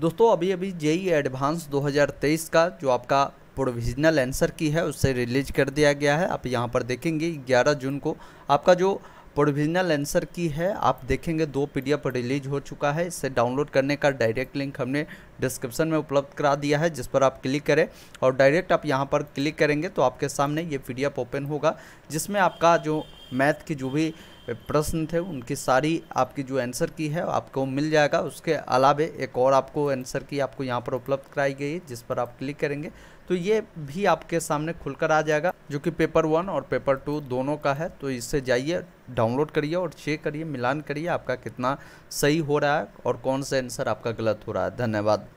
दोस्तों अभी अभी जेई एडवांस 2023 का जो आपका प्रोविजनल आंसर की है उससे रिलीज कर दिया गया है आप यहाँ पर देखेंगे 11 जून को आपका जो प्रोविजनल आंसर की है आप देखेंगे दो पीडीएफ रिलीज हो चुका है इसे डाउनलोड करने का डायरेक्ट लिंक हमने डिस्क्रिप्शन में उपलब्ध करा दिया है जिस पर आप क्लिक करें और डायरेक्ट आप यहाँ पर क्लिक करेंगे तो आपके सामने ये पीडीएफ ओपन होगा जिसमें आपका जो मैथ की जो भी प्रश्न थे उनकी सारी आपकी जो आंसर की है आपको मिल जाएगा उसके अलावे एक और आपको आंसर की आपको यहाँ पर उपलब्ध कराई गई है जिस पर आप क्लिक करेंगे तो ये भी आपके सामने खुलकर आ जाएगा जो कि पेपर वन और पेपर टू दोनों का है तो इससे जाइए डाउनलोड करिए और चेक करिए मिलान करिए आपका कितना सही हो रहा है और कौन सा आंसर आपका गलत हो रहा है धन्यवाद